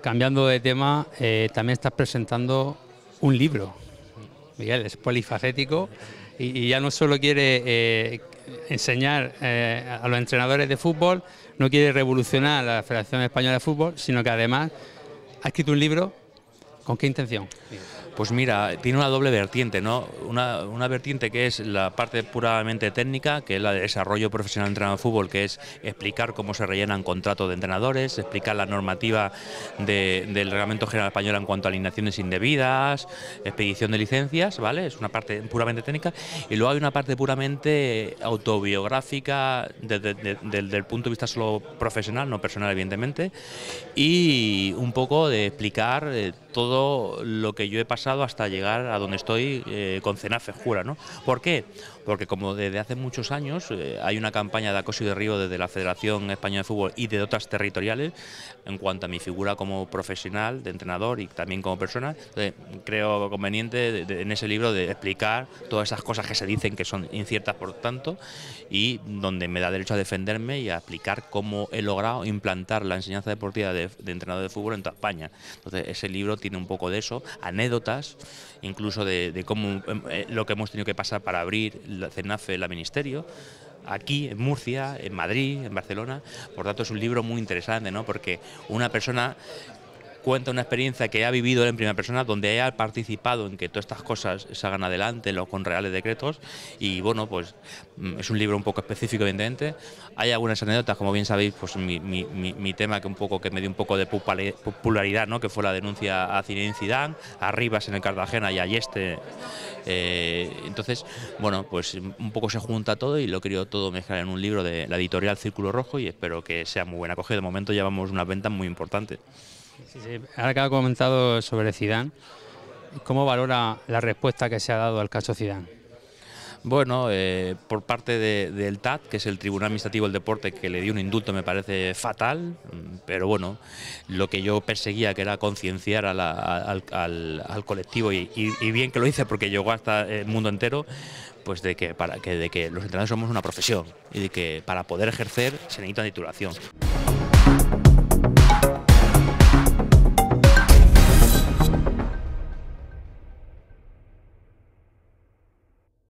Cambiando de tema, eh, también estás presentando un libro. Miguel, es polifacético y, ya no solo quiere eh, enseñar eh, a los entrenadores de fútbol, no quiere revolucionar a la Federación Española de Fútbol, sino que además ha escrito un libro ¿Con qué intención? Pues mira, tiene una doble vertiente, ¿no? Una, vertiente que es la parte puramente técnica, que es la de desarrollo profesional de entrenador de fútbol, que es explicar cómo se rellenan contratos de entrenadores, explicar la normativa del Reglamento General Español en cuanto a alineaciones indebidas, expedición de licencias, ¿vale? Es una parte puramente técnica. Y luego hay una parte puramente autobiográfica desde el punto de vista solo profesional, no personal, evidentemente, y un poco de explicar eh, todo lo que yo he pasado hasta llegar a donde estoy eh, con Cenafe Jura. ¿no? ¿Por qué? Porque como desde hace muchos años eh, hay una campaña de acoso y río desde la Federación Española de Fútbol y de otras territoriales en cuanto a mi figura como profesional, de entrenador y también como persona, eh, creo conveniente en ese libro de explicar todas esas cosas que se dicen que son inciertas por tanto y donde me da derecho a defenderme y a explicar cómo he logrado implantar la enseñanza deportiva de, de entrenador de fútbol en toda España. Entonces ese libro tiene un poco de eso, anécdotas, incluso de, cómo eh, lo que hemos tenido que pasar para abrir la CENAFE, la Ministerio aquí en Murcia, en Madrid, en Barcelona. Por tanto, es un libro muy interesante, ¿no? Porque una persona cuenta una experiencia que ha vivido él en primera persona, donde ha participado en que todas estas cosas se hagan adelante lo, con reales decretos. Y bueno, pues mm, es un libro un poco específico, evidentemente. Hay algunas anécdotas, como bien sabéis, pues mi, tema que un poco que me dio un poco de popularidad, ¿no? que fue la denuncia a Zinedine Zidane, a Rivas en el Cartagena y a Yeste. Eh, entonces, bueno, pues un poco se junta todo y lo querido todo mezclar en un libro de la editorial Círculo Rojo y espero que sea muy buena acogida. De momento llevamos unas ventas muy importantes. Ahora que ha comentado sobre Zidane, ¿cómo valora la respuesta que se ha dado al caso Zidane? Bueno, eh, por parte del TAT, que es el Tribunal Administrativo del Deporte, que le dio un indulto, me parece fatal, pero bueno, lo que yo perseguía, que era concienciar al, colectivo, y, bien que lo hice porque llegó hasta el mundo entero, pues de que, para, que, de que los entrenadores somos una profesión y de que para poder ejercer se necesita titulación.